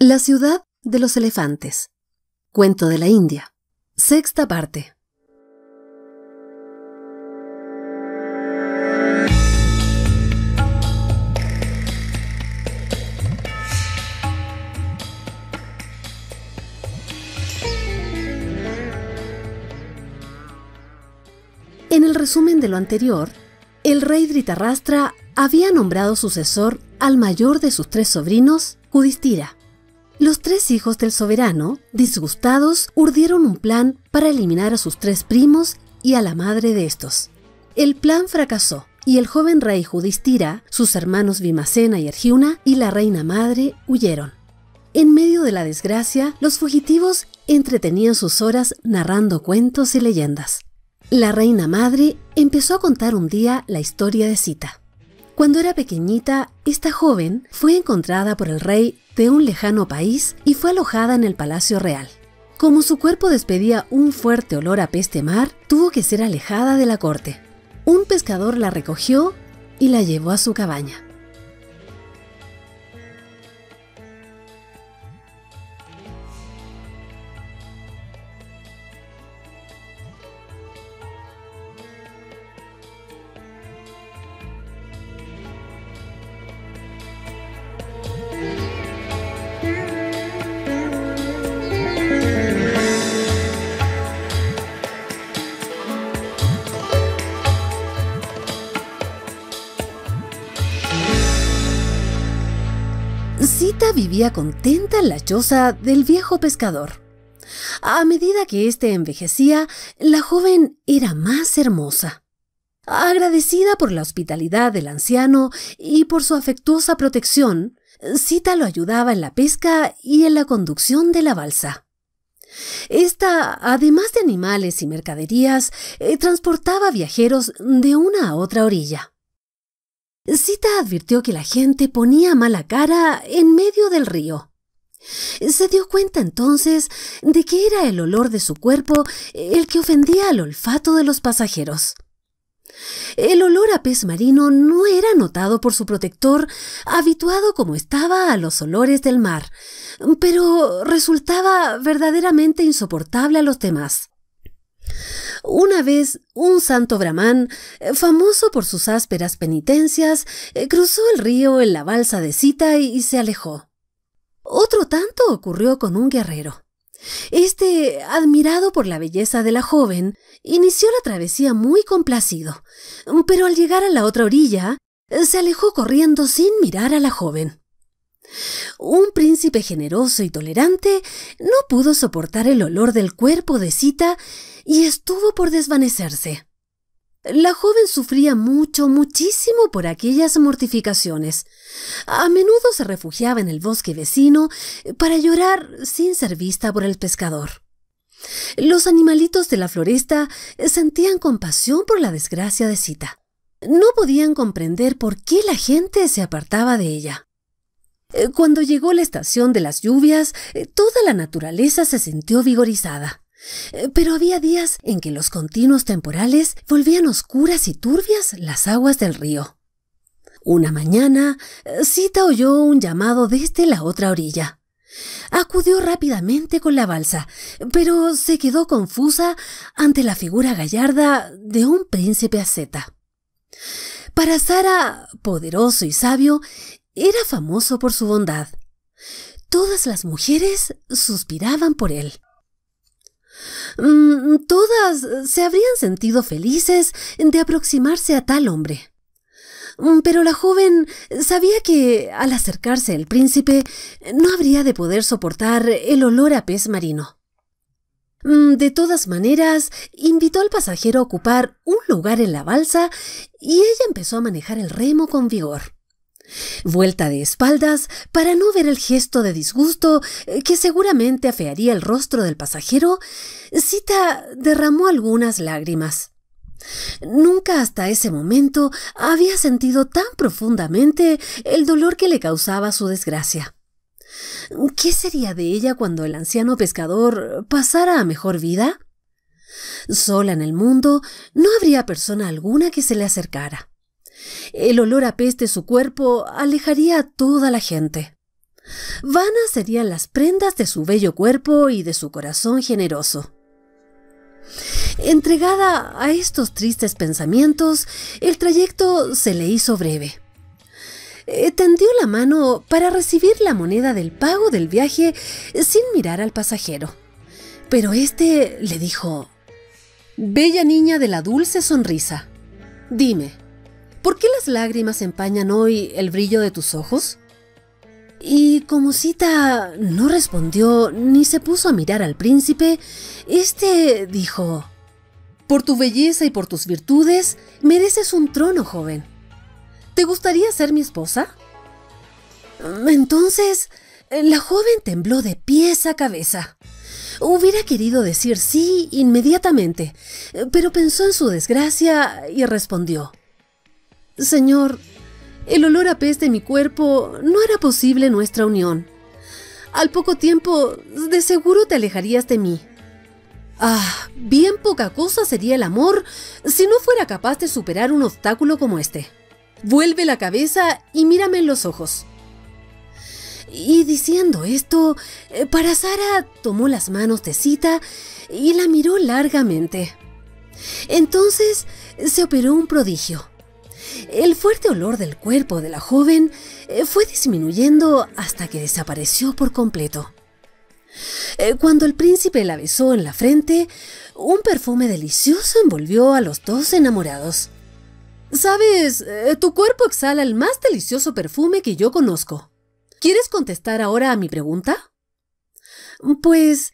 La ciudad de los elefantes. Cuento de la India. Sexta parte. En el resumen de lo anterior, el rey Dritarrastra había nombrado sucesor al mayor de sus tres sobrinos, Kudistira. Los tres hijos del soberano, disgustados, urdieron un plan para eliminar a sus tres primos y a la madre de estos. El plan fracasó y el joven rey Judistira, sus hermanos Vimacena y Argiuna y la reina madre huyeron. En medio de la desgracia, los fugitivos entretenían sus horas narrando cuentos y leyendas. La reina madre empezó a contar un día la historia de Sita. Cuando era pequeñita, esta joven fue encontrada por el rey de un lejano país y fue alojada en el Palacio Real. Como su cuerpo despedía un fuerte olor a peste mar, tuvo que ser alejada de la corte. Un pescador la recogió y la llevó a su cabaña. contenta en la choza del viejo pescador. A medida que éste envejecía, la joven era más hermosa. Agradecida por la hospitalidad del anciano y por su afectuosa protección, cita lo ayudaba en la pesca y en la conducción de la balsa. Esta, además de animales y mercaderías, eh, transportaba viajeros de una a otra orilla. Zita advirtió que la gente ponía mala cara en medio del río. Se dio cuenta entonces de que era el olor de su cuerpo el que ofendía al olfato de los pasajeros. El olor a pez marino no era notado por su protector, habituado como estaba a los olores del mar, pero resultaba verdaderamente insoportable a los demás. Una vez, un santo brahman, eh, famoso por sus ásperas penitencias, eh, cruzó el río en la balsa de cita y se alejó. Otro tanto ocurrió con un guerrero. Este, admirado por la belleza de la joven, inició la travesía muy complacido, pero al llegar a la otra orilla, eh, se alejó corriendo sin mirar a la joven. Un príncipe generoso y tolerante no pudo soportar el olor del cuerpo de Sita y estuvo por desvanecerse. La joven sufría mucho, muchísimo por aquellas mortificaciones. A menudo se refugiaba en el bosque vecino para llorar sin ser vista por el pescador. Los animalitos de la floresta sentían compasión por la desgracia de Cita. No podían comprender por qué la gente se apartaba de ella. Eh, cuando llegó la estación de las lluvias, eh, toda la naturaleza se sintió vigorizada. Eh, pero había días en que los continuos temporales volvían oscuras y turbias las aguas del río. Una mañana, Sita oyó un llamado desde la otra orilla. Acudió rápidamente con la balsa, pero se quedó confusa ante la figura gallarda de un príncipe asceta. Para Sara, poderoso y sabio, era famoso por su bondad. Todas las mujeres suspiraban por él. Mm, todas se habrían sentido felices de aproximarse a tal hombre. Mm, pero la joven sabía que al acercarse el príncipe no habría de poder soportar el olor a pez marino. Mm, de todas maneras, invitó al pasajero a ocupar un lugar en la balsa y ella empezó a manejar el remo con vigor. Vuelta de espaldas para no ver el gesto de disgusto eh, que seguramente afearía el rostro del pasajero, Sita derramó algunas lágrimas. Nunca hasta ese momento había sentido tan profundamente el dolor que le causaba su desgracia. ¿Qué sería de ella cuando el anciano pescador pasara a mejor vida? Sola en el mundo, no habría persona alguna que se le acercara. El olor a peste de su cuerpo alejaría a toda la gente. Vanas serían las prendas de su bello cuerpo y de su corazón generoso. Entregada a estos tristes pensamientos, el trayecto se le hizo breve. Eh, tendió la mano para recibir la moneda del pago del viaje sin mirar al pasajero. Pero éste le dijo, Bella niña de la dulce sonrisa, dime, ¿Por qué las lágrimas empañan hoy el brillo de tus ojos? Y como Sita no respondió ni se puso a mirar al príncipe, este dijo, Por tu belleza y por tus virtudes, mereces un trono, joven. ¿Te gustaría ser mi esposa? Entonces, la joven tembló de pies a cabeza. Hubiera querido decir sí inmediatamente, pero pensó en su desgracia y respondió, Señor, el olor a pez de mi cuerpo no hará posible nuestra unión. Al poco tiempo, de seguro te alejarías de mí. Ah, bien poca cosa sería el amor si no fuera capaz de superar un obstáculo como este. Vuelve la cabeza y mírame en los ojos. Y diciendo esto, eh, para Sara tomó las manos de Cita y la miró largamente. Entonces se operó un prodigio. El fuerte olor del cuerpo de la joven eh, fue disminuyendo hasta que desapareció por completo. Eh, cuando el príncipe la besó en la frente, un perfume delicioso envolvió a los dos enamorados. Sabes, eh, tu cuerpo exhala el más delicioso perfume que yo conozco. ¿Quieres contestar ahora a mi pregunta? Pues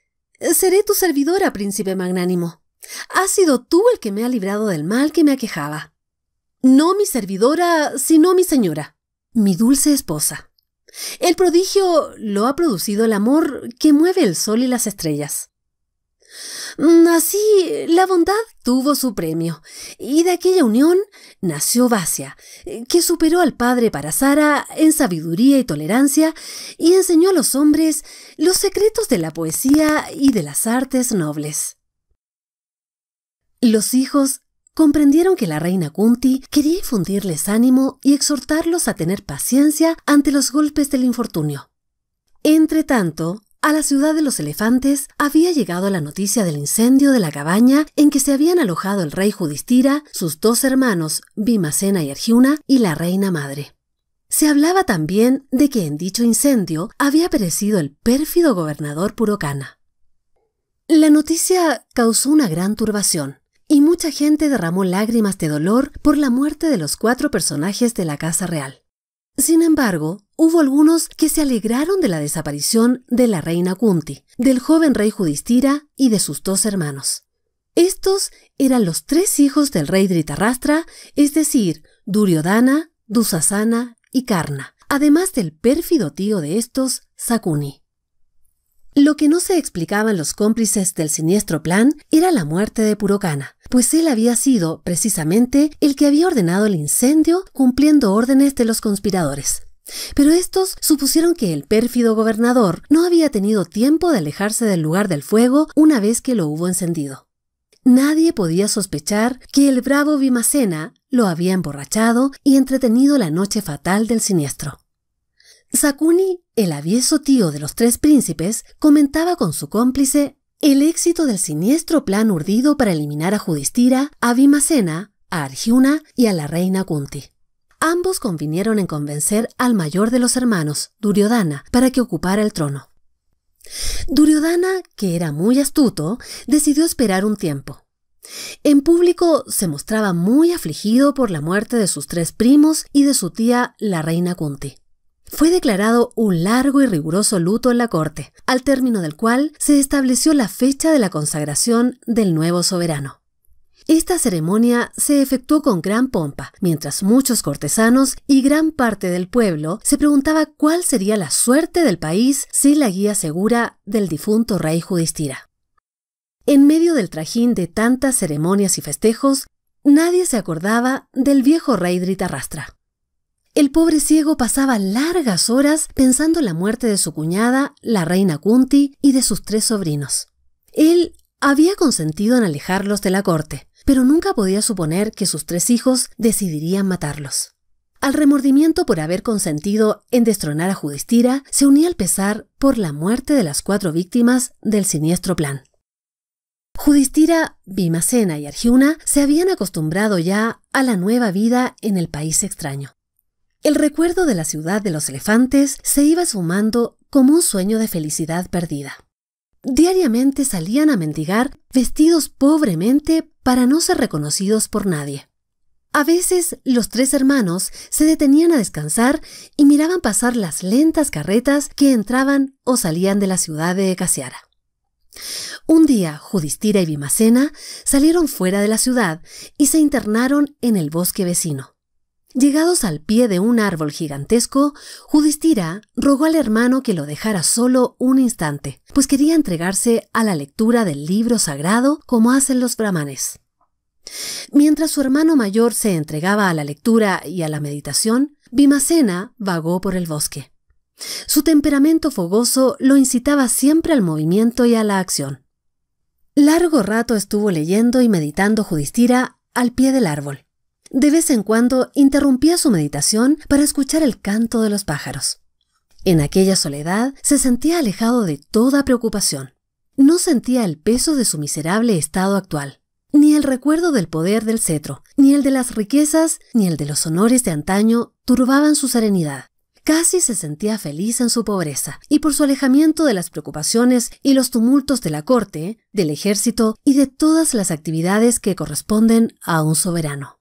seré tu servidora, príncipe magnánimo. Has sido tú el que me ha librado del mal que me aquejaba. No mi servidora, sino mi señora, mi dulce esposa. El prodigio lo ha producido el amor que mueve el sol y las estrellas. Mm, así, la bondad tuvo su premio, y de aquella unión nació Basia, que superó al padre para Sara en sabiduría y tolerancia, y enseñó a los hombres los secretos de la poesía y de las artes nobles. Los hijos comprendieron que la reina Kunti quería infundirles ánimo y exhortarlos a tener paciencia ante los golpes del infortunio. Entretanto, a la ciudad de los elefantes había llegado la noticia del incendio de la cabaña en que se habían alojado el rey Judistira, sus dos hermanos, Bimacena y Arjuna, y la reina madre. Se hablaba también de que en dicho incendio había perecido el pérfido gobernador Purocana. La noticia causó una gran turbación y mucha gente derramó lágrimas de dolor por la muerte de los cuatro personajes de la Casa Real. Sin embargo, hubo algunos que se alegraron de la desaparición de la reina Kunti, del joven rey Judistira y de sus dos hermanos. Estos eran los tres hijos del rey Dritarrastra, es decir, Duryodhana, Dusasana y Karna, además del pérfido tío de estos, Sakuni. Lo que no se explicaban los cómplices del siniestro plan era la muerte de Purocana, pues él había sido, precisamente, el que había ordenado el incendio cumpliendo órdenes de los conspiradores. Pero estos supusieron que el pérfido gobernador no había tenido tiempo de alejarse del lugar del fuego una vez que lo hubo encendido. Nadie podía sospechar que el bravo Vimacena lo había emborrachado y entretenido la noche fatal del siniestro. Sakuni, el avieso tío de los tres príncipes, comentaba con su cómplice el éxito del siniestro plan urdido para eliminar a Judistira, a Vimacena, a Arjuna y a la reina Kunti. Ambos convinieron en convencer al mayor de los hermanos, Duryodhana, para que ocupara el trono. Duryodhana, que era muy astuto, decidió esperar un tiempo. En público se mostraba muy afligido por la muerte de sus tres primos y de su tía, la reina Kunti fue declarado un largo y riguroso luto en la corte, al término del cual se estableció la fecha de la consagración del nuevo soberano. Esta ceremonia se efectuó con gran pompa, mientras muchos cortesanos y gran parte del pueblo se preguntaba cuál sería la suerte del país sin la guía segura del difunto rey Judistira. En medio del trajín de tantas ceremonias y festejos, nadie se acordaba del viejo rey Dritarrastra. El pobre ciego pasaba largas horas pensando en la muerte de su cuñada, la reina Kunti, y de sus tres sobrinos. Él había consentido en alejarlos de la corte, pero nunca podía suponer que sus tres hijos decidirían matarlos. Al remordimiento por haber consentido en destronar a Judistira se unía el pesar por la muerte de las cuatro víctimas del siniestro plan. Judistira, Bimacena y Arjuna se habían acostumbrado ya a la nueva vida en el país extraño. El recuerdo de la ciudad de los elefantes se iba sumando como un sueño de felicidad perdida. Diariamente salían a mendigar vestidos pobremente para no ser reconocidos por nadie. A veces los tres hermanos se detenían a descansar y miraban pasar las lentas carretas que entraban o salían de la ciudad de Casiara. Un día, Judistira y bimacena salieron fuera de la ciudad y se internaron en el bosque vecino. Llegados al pie de un árbol gigantesco, Judistira rogó al hermano que lo dejara solo un instante, pues quería entregarse a la lectura del libro sagrado como hacen los brahmanes. Mientras su hermano mayor se entregaba a la lectura y a la meditación, Bimacena vagó por el bosque. Su temperamento fogoso lo incitaba siempre al movimiento y a la acción. Largo rato estuvo leyendo y meditando Judistira al pie del árbol de vez en cuando interrumpía su meditación para escuchar el canto de los pájaros. En aquella soledad se sentía alejado de toda preocupación. No sentía el peso de su miserable estado actual, ni el recuerdo del poder del cetro, ni el de las riquezas, ni el de los honores de antaño turbaban su serenidad. Casi se sentía feliz en su pobreza, y por su alejamiento de las preocupaciones y los tumultos de la corte, del ejército y de todas las actividades que corresponden a un soberano.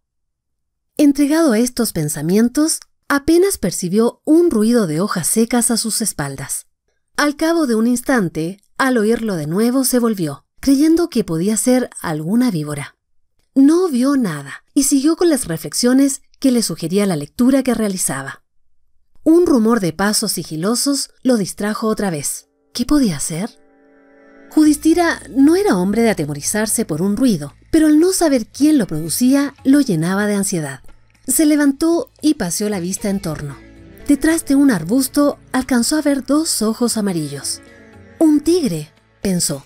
Entregado a estos pensamientos, apenas percibió un ruido de hojas secas a sus espaldas. Al cabo de un instante, al oírlo de nuevo, se volvió, creyendo que podía ser alguna víbora. No vio nada y siguió con las reflexiones que le sugería la lectura que realizaba. Un rumor de pasos sigilosos lo distrajo otra vez. ¿Qué podía ser? Judistira no era hombre de atemorizarse por un ruido, pero al no saber quién lo producía, lo llenaba de ansiedad. Se levantó y paseó la vista en torno. Detrás de un arbusto alcanzó a ver dos ojos amarillos. Un tigre, pensó.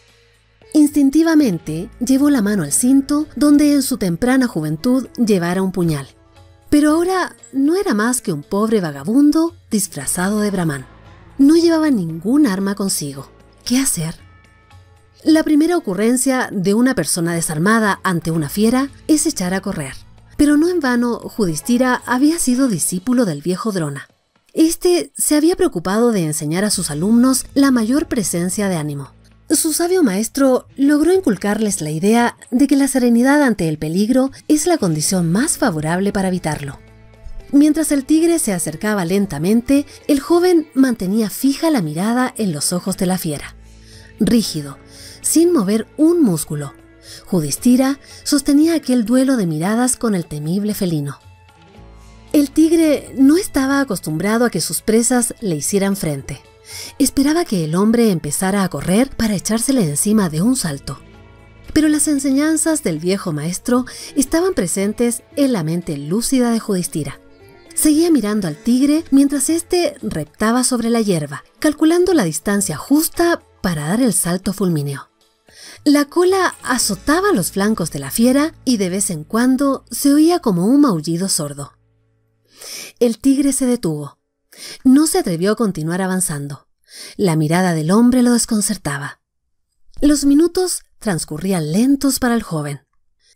Instintivamente llevó la mano al cinto donde en su temprana juventud llevara un puñal. Pero ahora no era más que un pobre vagabundo disfrazado de brahman. No llevaba ningún arma consigo. ¿Qué hacer? La primera ocurrencia de una persona desarmada ante una fiera es echar a correr. Pero no en vano, Judistira había sido discípulo del viejo Drona. Este se había preocupado de enseñar a sus alumnos la mayor presencia de ánimo. Su sabio maestro logró inculcarles la idea de que la serenidad ante el peligro es la condición más favorable para evitarlo. Mientras el tigre se acercaba lentamente, el joven mantenía fija la mirada en los ojos de la fiera. Rígido, sin mover un músculo. Judistira sostenía aquel duelo de miradas con el temible felino. El tigre no estaba acostumbrado a que sus presas le hicieran frente. Esperaba que el hombre empezara a correr para echársele encima de un salto. Pero las enseñanzas del viejo maestro estaban presentes en la mente lúcida de Judistira. Seguía mirando al tigre mientras éste reptaba sobre la hierba, calculando la distancia justa para dar el salto fulmineo. La cola azotaba los flancos de la fiera y de vez en cuando se oía como un maullido sordo. El tigre se detuvo. No se atrevió a continuar avanzando. La mirada del hombre lo desconcertaba. Los minutos transcurrían lentos para el joven.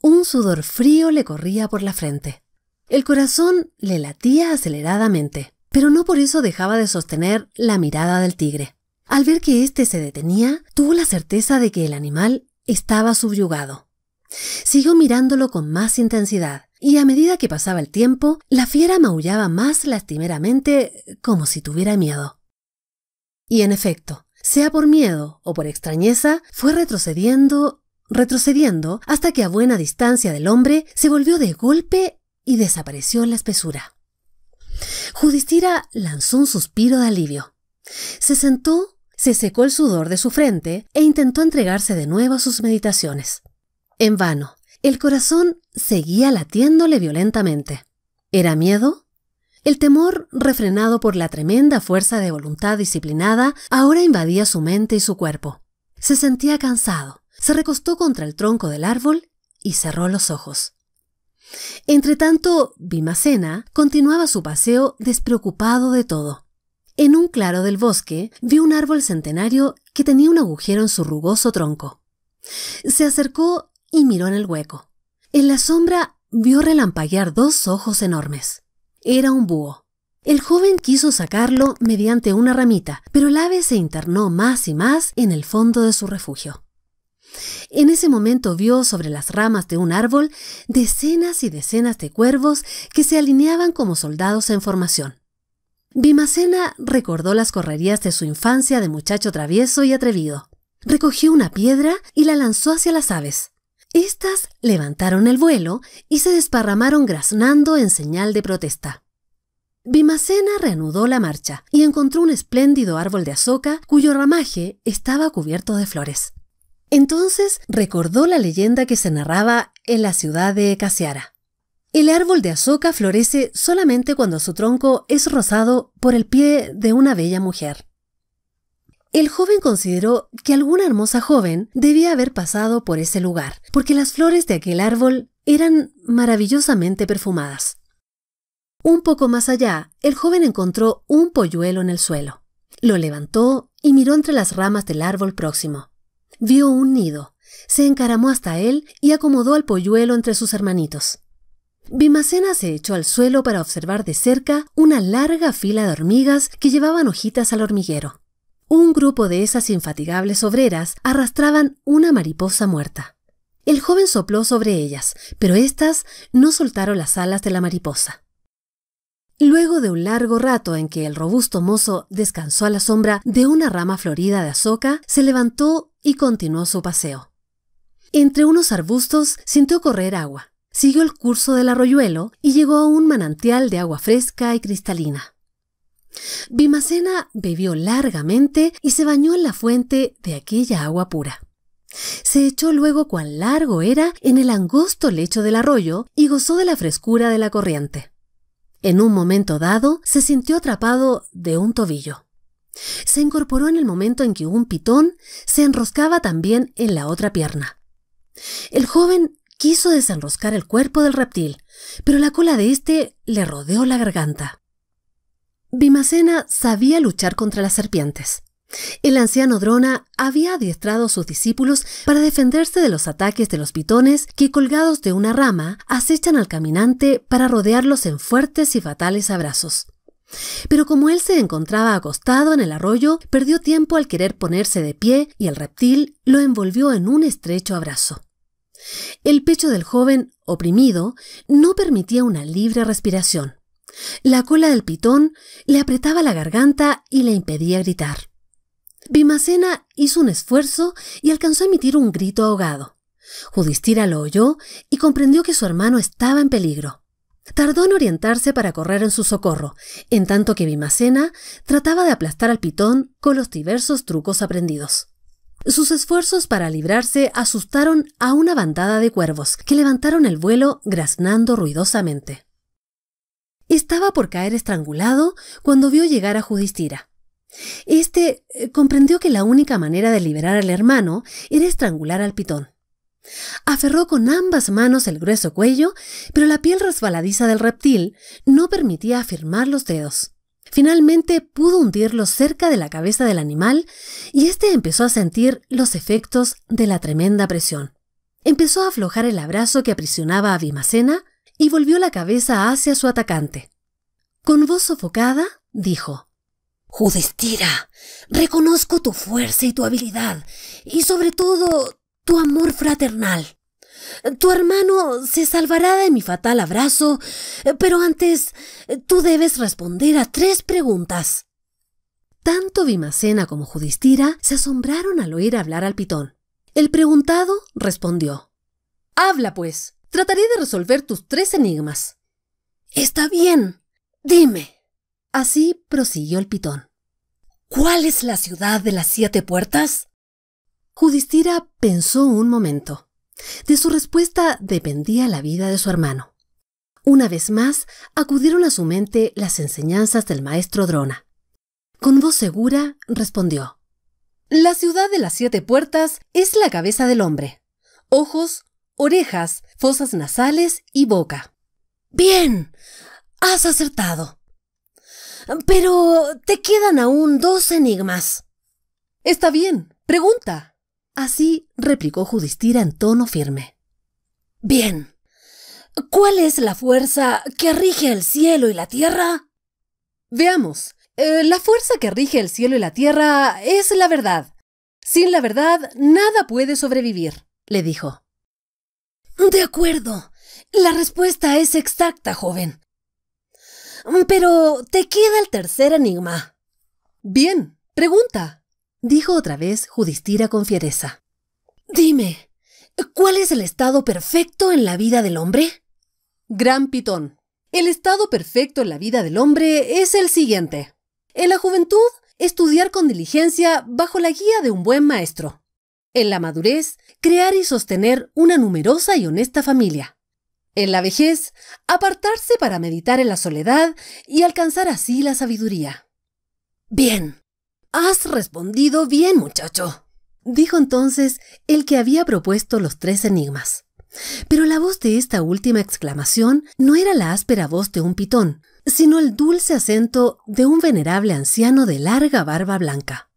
Un sudor frío le corría por la frente. El corazón le latía aceleradamente, pero no por eso dejaba de sostener la mirada del tigre. Al ver que éste se detenía, tuvo la certeza de que el animal estaba subyugado. Siguió mirándolo con más intensidad, y a medida que pasaba el tiempo, la fiera maullaba más lastimeramente como si tuviera miedo. Y en efecto, sea por miedo o por extrañeza, fue retrocediendo, retrocediendo, hasta que a buena distancia del hombre se volvió de golpe y desapareció en la espesura. Judistira lanzó un suspiro de alivio. Se sentó se secó el sudor de su frente e intentó entregarse de nuevo a sus meditaciones. En vano, el corazón seguía latiéndole violentamente. ¿Era miedo? El temor, refrenado por la tremenda fuerza de voluntad disciplinada, ahora invadía su mente y su cuerpo. Se sentía cansado, se recostó contra el tronco del árbol y cerró los ojos. Entretanto, Vimacena continuaba su paseo despreocupado de todo. En un claro del bosque vio un árbol centenario que tenía un agujero en su rugoso tronco. Se acercó y miró en el hueco. En la sombra vio relampaguear dos ojos enormes. Era un búho. El joven quiso sacarlo mediante una ramita, pero el ave se internó más y más en el fondo de su refugio. En ese momento vio sobre las ramas de un árbol decenas y decenas de cuervos que se alineaban como soldados en formación. Bimacena recordó las correrías de su infancia de muchacho travieso y atrevido. Recogió una piedra y la lanzó hacia las aves. Estas levantaron el vuelo y se desparramaron graznando en señal de protesta. Bimacena reanudó la marcha y encontró un espléndido árbol de azoca cuyo ramaje estaba cubierto de flores. Entonces recordó la leyenda que se narraba en la ciudad de Casiara. El árbol de azoka florece solamente cuando su tronco es rozado por el pie de una bella mujer. El joven consideró que alguna hermosa joven debía haber pasado por ese lugar, porque las flores de aquel árbol eran maravillosamente perfumadas. Un poco más allá, el joven encontró un polluelo en el suelo. Lo levantó y miró entre las ramas del árbol próximo. Vio un nido, se encaramó hasta él y acomodó al polluelo entre sus hermanitos. Bimacena se echó al suelo para observar de cerca una larga fila de hormigas que llevaban hojitas al hormiguero. Un grupo de esas infatigables obreras arrastraban una mariposa muerta. El joven sopló sobre ellas, pero éstas no soltaron las alas de la mariposa. Luego de un largo rato en que el robusto mozo descansó a la sombra de una rama florida de azoca se levantó y continuó su paseo. Entre unos arbustos sintió correr agua. Siguió el curso del arroyuelo y llegó a un manantial de agua fresca y cristalina. Bimacena bebió largamente y se bañó en la fuente de aquella agua pura. Se echó luego cuán largo era en el angosto lecho del arroyo y gozó de la frescura de la corriente. En un momento dado se sintió atrapado de un tobillo. Se incorporó en el momento en que un pitón se enroscaba también en la otra pierna. El joven quiso desenroscar el cuerpo del reptil, pero la cola de éste le rodeó la garganta. Bimacena sabía luchar contra las serpientes. El anciano Drona había adiestrado a sus discípulos para defenderse de los ataques de los pitones que, colgados de una rama, acechan al caminante para rodearlos en fuertes y fatales abrazos. Pero como él se encontraba acostado en el arroyo, perdió tiempo al querer ponerse de pie y el reptil lo envolvió en un estrecho abrazo. El pecho del joven, oprimido, no permitía una libre respiración. La cola del pitón le apretaba la garganta y le impedía gritar. Vimacena hizo un esfuerzo y alcanzó a emitir un grito ahogado. Judistira lo oyó y comprendió que su hermano estaba en peligro. Tardó en orientarse para correr en su socorro, en tanto que Vimacena trataba de aplastar al pitón con los diversos trucos aprendidos. Sus esfuerzos para librarse asustaron a una bandada de cuervos que levantaron el vuelo graznando ruidosamente. Estaba por caer estrangulado cuando vio llegar a Judistira. Este eh, comprendió que la única manera de liberar al hermano era estrangular al pitón. Aferró con ambas manos el grueso cuello, pero la piel resbaladiza del reptil no permitía afirmar los dedos. Finalmente pudo hundirlo cerca de la cabeza del animal y éste empezó a sentir los efectos de la tremenda presión. Empezó a aflojar el abrazo que aprisionaba a Bimacena y volvió la cabeza hacia su atacante. Con voz sofocada, dijo Judistira, reconozco tu fuerza y tu habilidad, y sobre todo tu amor fraternal. Tu hermano se salvará de mi fatal abrazo, pero antes tú debes responder a tres preguntas. Tanto Vimacena como Judistira se asombraron al oír hablar al pitón. El preguntado respondió. Habla, pues. Trataré de resolver tus tres enigmas. Está bien. Dime. Así prosiguió el pitón. ¿Cuál es la ciudad de las siete puertas? Judistira pensó un momento. De su respuesta dependía la vida de su hermano. Una vez más, acudieron a su mente las enseñanzas del maestro Drona. Con voz segura, respondió. La ciudad de las siete puertas es la cabeza del hombre. Ojos, orejas, fosas nasales y boca. Bien, has acertado. Pero te quedan aún dos enigmas. Está bien, pregunta. Así replicó Judistira en tono firme. Bien. ¿Cuál es la fuerza que rige el cielo y la tierra? Veamos. Eh, la fuerza que rige el cielo y la tierra es la verdad. Sin la verdad, nada puede sobrevivir, le dijo. De acuerdo. La respuesta es exacta, joven. Pero te queda el tercer enigma. Bien, pregunta dijo otra vez Judistira con fiereza. Dime, ¿cuál es el estado perfecto en la vida del hombre? Gran Pitón. El estado perfecto en la vida del hombre es el siguiente. En la juventud, estudiar con diligencia bajo la guía de un buen maestro. En la madurez, crear y sostener una numerosa y honesta familia. En la vejez, apartarse para meditar en la soledad y alcanzar así la sabiduría. Bien, Has respondido bien, muchacho, dijo entonces el que había propuesto los tres enigmas. Pero la voz de esta última exclamación no era la áspera voz de un pitón, sino el dulce acento de un venerable anciano de larga barba blanca.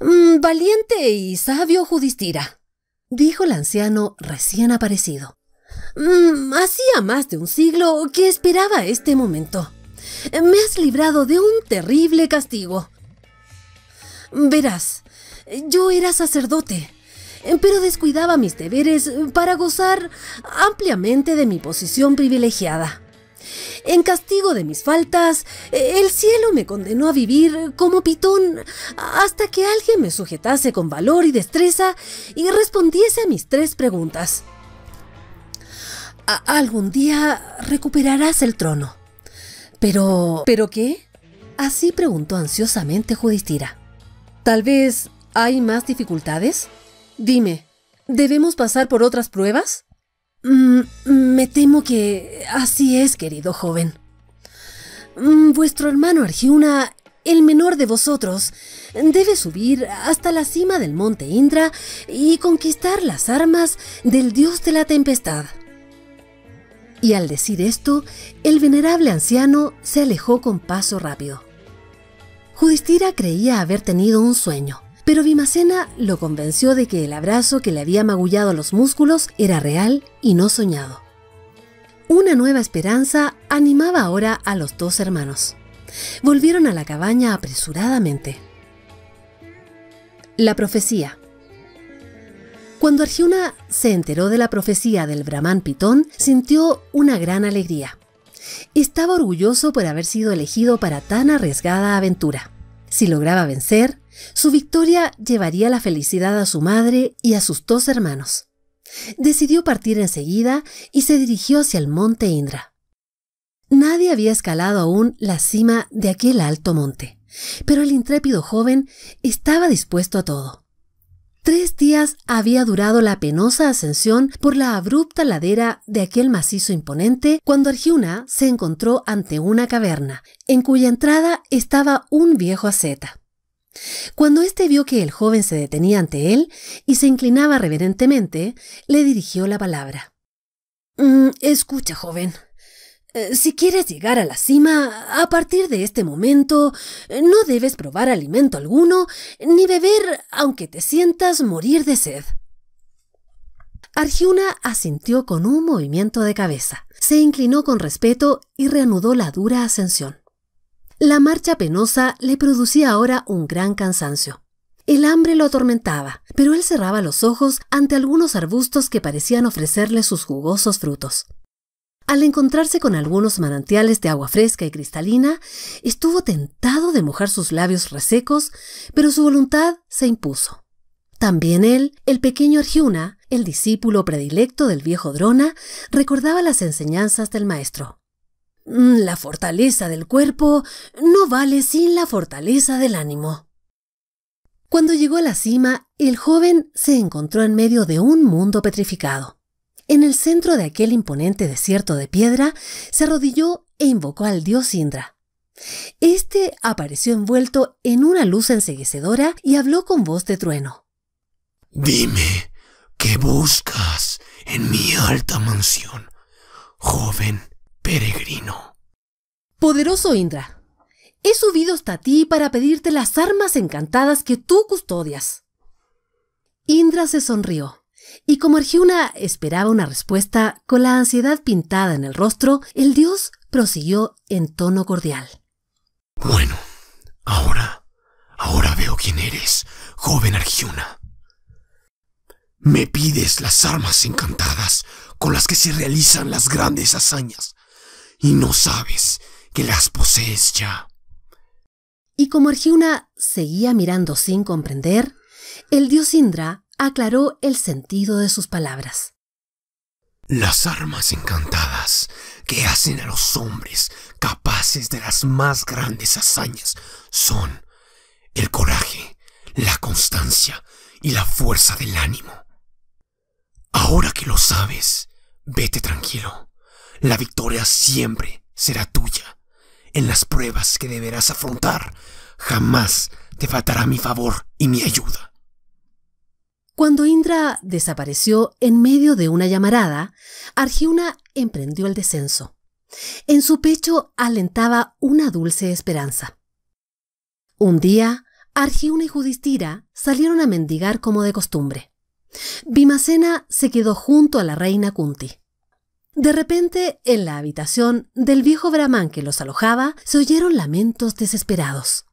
Mm, valiente y sabio Judistira, dijo el anciano recién aparecido. Mm, hacía más de un siglo que esperaba este momento. Me has librado de un terrible castigo. Verás, yo era sacerdote, pero descuidaba mis deberes para gozar ampliamente de mi posición privilegiada. En castigo de mis faltas, el cielo me condenó a vivir como pitón hasta que alguien me sujetase con valor y destreza y respondiese a mis tres preguntas. algún día recuperarás el trono. ¿Pero... pero qué? Así preguntó ansiosamente Judistira. Tal vez hay más dificultades. Dime, ¿debemos pasar por otras pruebas? Mm, me temo que así es, querido joven. Mm, vuestro hermano Argiuna, el menor de vosotros, debe subir hasta la cima del monte Indra y conquistar las armas del dios de la tempestad. Y al decir esto, el venerable anciano se alejó con paso rápido. Judistira creía haber tenido un sueño, pero Vimacena lo convenció de que el abrazo que le había magullado los músculos era real y no soñado. Una nueva esperanza animaba ahora a los dos hermanos. Volvieron a la cabaña apresuradamente. La profecía. Cuando Arjuna se enteró de la profecía del Brahman Pitón, sintió una gran alegría. Estaba orgulloso por haber sido elegido para tan arriesgada aventura. Si lograba vencer, su victoria llevaría la felicidad a su madre y a sus dos hermanos. Decidió partir enseguida y se dirigió hacia el monte Indra. Nadie había escalado aún la cima de aquel alto monte, pero el intrépido joven estaba dispuesto a todo. Tres días había durado la penosa ascensión por la abrupta ladera de aquel macizo imponente cuando Argiuna se encontró ante una caverna, en cuya entrada estaba un viejo asceta. Cuando éste vio que el joven se detenía ante él y se inclinaba reverentemente, le dirigió la palabra. Mm, escucha, joven, eh, si quieres llegar a la cima, a partir de este momento eh, no debes probar alimento alguno ni beber aunque te sientas morir de sed. Arjuna asintió con un movimiento de cabeza, se inclinó con respeto y reanudó la dura ascensión. La marcha penosa le producía ahora un gran cansancio. El hambre lo atormentaba, pero él cerraba los ojos ante algunos arbustos que parecían ofrecerle sus jugosos frutos. Al encontrarse con algunos manantiales de agua fresca y cristalina, estuvo tentado de mojar sus labios resecos, pero su voluntad se impuso. También él, el pequeño Arjuna, el discípulo predilecto del viejo Drona, recordaba las enseñanzas del maestro. Mm, la fortaleza del cuerpo no vale sin la fortaleza del ánimo. Cuando llegó a la cima, el joven se encontró en medio de un mundo petrificado. En el centro de aquel imponente desierto de piedra se arrodilló e invocó al dios Indra. Este apareció envuelto en una luz enseguecedora y habló con voz de trueno. Dime, ¿qué buscas en mi alta mansión, joven peregrino? Poderoso Indra, he subido hasta ti para pedirte las armas encantadas que tú custodias. Indra se sonrió. Y como Argiuna esperaba una respuesta, con la ansiedad pintada en el rostro, el dios prosiguió en tono cordial. Bueno, ahora, ahora veo quién eres, joven Argiuna. Me pides las armas encantadas con las que se realizan las grandes hazañas, y no sabes que las posees ya. Y como Argiuna seguía mirando sin comprender, el dios Indra aclaró el sentido de sus palabras. Las armas encantadas que hacen a los hombres capaces de las más grandes hazañas son el coraje, la constancia y la fuerza del ánimo. Ahora que lo sabes, vete tranquilo. La victoria siempre será tuya. En las pruebas que deberás afrontar, jamás te faltará mi favor y mi ayuda. Cuando Indra desapareció en medio de una llamarada, Argiuna emprendió el descenso. En su pecho alentaba una dulce esperanza. Un día, Argiuna y Judistira salieron a mendigar como de costumbre. Vimacena se quedó junto a la reina Kunti. De repente, en la habitación del viejo brahman que los alojaba, se oyeron lamentos desesperados.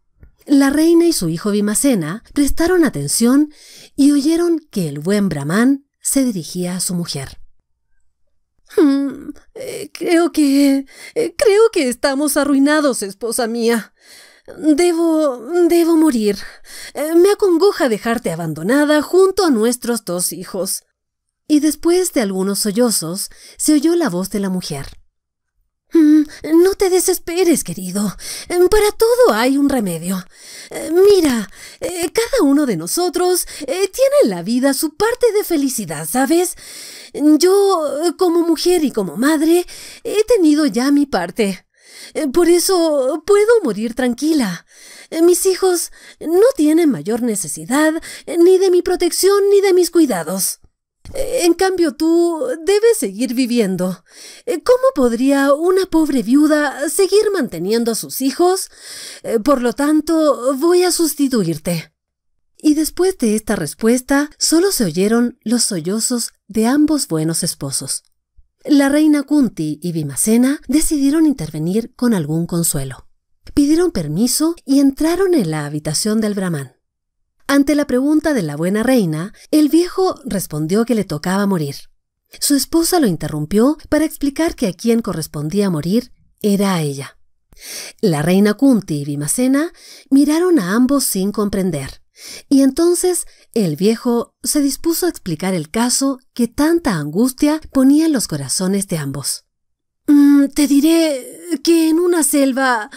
La reina y su hijo Vimacena prestaron atención y oyeron que el buen Brahman se dirigía a su mujer. Mm, eh, creo que... Eh, creo que estamos arruinados, esposa mía. Debo... debo morir. Eh, me acongoja dejarte abandonada junto a nuestros dos hijos. Y después de algunos sollozos, se oyó la voz de la mujer. Mm, no te desesperes, querido. Mm, para todo hay un remedio. Eh, mira, eh, cada uno de nosotros eh, tiene en la vida su parte de felicidad, ¿sabes? Mm, yo, como mujer y como madre, he tenido ya mi parte. Por eso puedo morir tranquila. Mis hijos no tienen mayor necesidad ni de mi protección ni de mis cuidados. En cambio, tú debes seguir viviendo. Eh, ¿Cómo podría una pobre viuda seguir manteniendo a sus hijos? Eh, por lo tanto, voy a sustituirte. Y después de esta respuesta, solo se oyeron los sollozos de ambos buenos esposos. La reina Kunti y Bimacena decidieron intervenir con algún consuelo. Pidieron permiso y entraron en la habitación del brahman. Ante la pregunta de la buena reina, el viejo respondió que le tocaba morir. Su esposa lo interrumpió para explicar que a quien correspondía morir era a ella. La reina Kunti y Vimacena miraron a ambos sin comprender, y entonces el viejo se dispuso a explicar el caso que tanta angustia ponía en los corazones de ambos. Mm, te diré que en una selva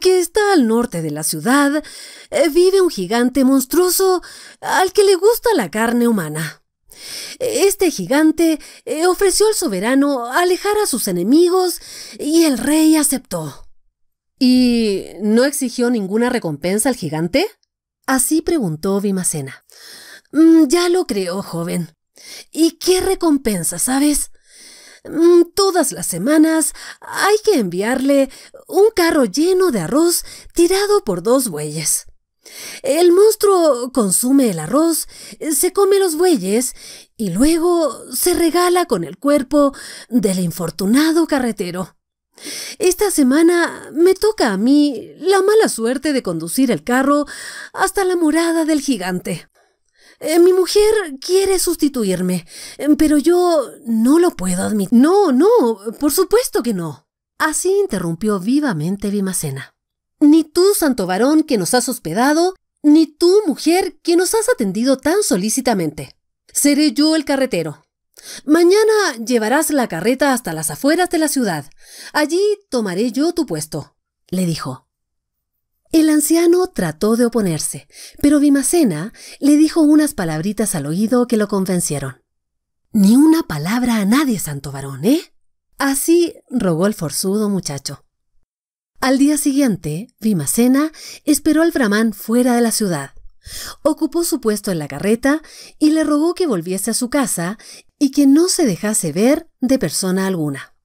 que está al norte de la ciudad eh, vive un gigante monstruoso al que le gusta la carne humana. Este gigante eh, ofreció al soberano alejar a sus enemigos y el rey aceptó. ¿Y no exigió ninguna recompensa al gigante? Así preguntó Vimacena. Mm, ya lo creo, joven. ¿Y qué recompensa, sabes? Mm, todas las semanas hay que enviarle un carro lleno de arroz tirado por dos bueyes. El monstruo consume el arroz, se come los bueyes y luego se regala con el cuerpo del infortunado carretero. Esta semana me toca a mí la mala suerte de conducir el carro hasta la morada del gigante. Eh, mi mujer quiere sustituirme, em, pero yo no lo puedo admitir. No, no, por supuesto que no. Así interrumpió vivamente Vimacena. Ni tú, santo varón, que nos has hospedado, ni tú, mujer, que nos has atendido tan solícitamente. Seré yo el carretero. Mañana llevarás la carreta hasta las afueras de la ciudad. Allí tomaré yo tu puesto, le dijo. El anciano trató de oponerse, pero Vimacena le dijo unas palabritas al oído que lo convencieron. Ni una palabra a nadie, santo varón, ¿eh? Así rogó el forzudo muchacho. Al día siguiente, Vimacena esperó al brahman fuera de la ciudad. Ocupó su puesto en la carreta y le rogó que volviese a su casa y que no se dejase ver de persona alguna.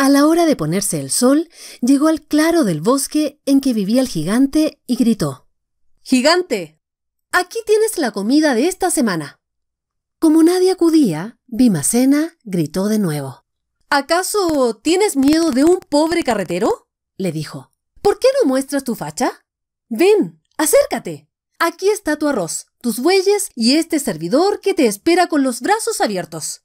A la hora de ponerse el sol, llegó al claro del bosque en que vivía el gigante y gritó, Gigante, aquí tienes la comida de esta semana. Como nadie acudía, Vimacena gritó de nuevo. ¿Acaso tienes miedo de un pobre carretero? le dijo. ¿Por qué no muestras tu facha? Ven, acércate. Aquí está tu arroz, tus bueyes y este servidor que te espera con los brazos abiertos.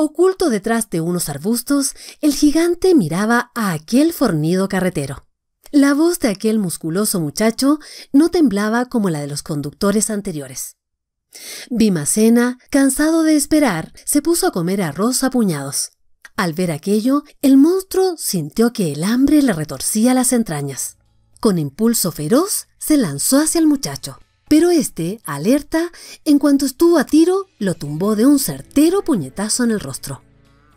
Oculto detrás de unos arbustos, el gigante miraba a aquel fornido carretero. La voz de aquel musculoso muchacho no temblaba como la de los conductores anteriores. Vimacena, cansado de esperar, se puso a comer arroz a puñados. Al ver aquello, el monstruo sintió que el hambre le retorcía las entrañas. Con impulso feroz, se lanzó hacia el muchacho. Pero este, alerta, en cuanto estuvo a tiro, lo tumbó de un certero puñetazo en el rostro.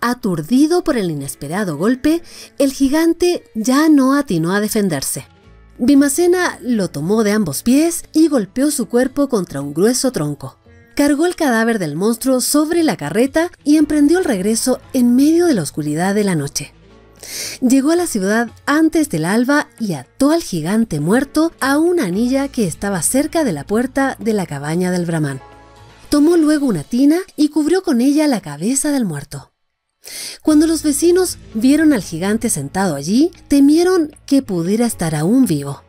Aturdido por el inesperado golpe, el gigante ya no atinó a defenderse. Bimacena lo tomó de ambos pies y golpeó su cuerpo contra un grueso tronco. Cargó el cadáver del monstruo sobre la carreta y emprendió el regreso en medio de la oscuridad de la noche. Llegó a la ciudad antes del alba y ató al gigante muerto a una anilla que estaba cerca de la puerta de la cabaña del brahman. Tomó luego una tina y cubrió con ella la cabeza del muerto. Cuando los vecinos vieron al gigante sentado allí, temieron que pudiera estar aún vivo.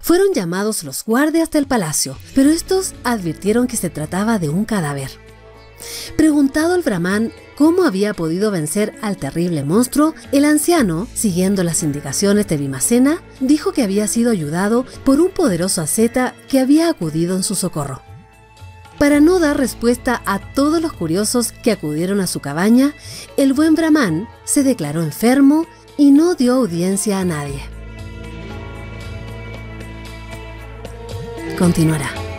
Fueron llamados los guardias del palacio, pero estos advirtieron que se trataba de un cadáver. Preguntado el brahman cómo había podido vencer al terrible monstruo, el anciano, siguiendo las indicaciones de Vimacena, dijo que había sido ayudado por un poderoso aseta que había acudido en su socorro. Para no dar respuesta a todos los curiosos que acudieron a su cabaña, el buen brahman se declaró enfermo y no dio audiencia a nadie. Continuará.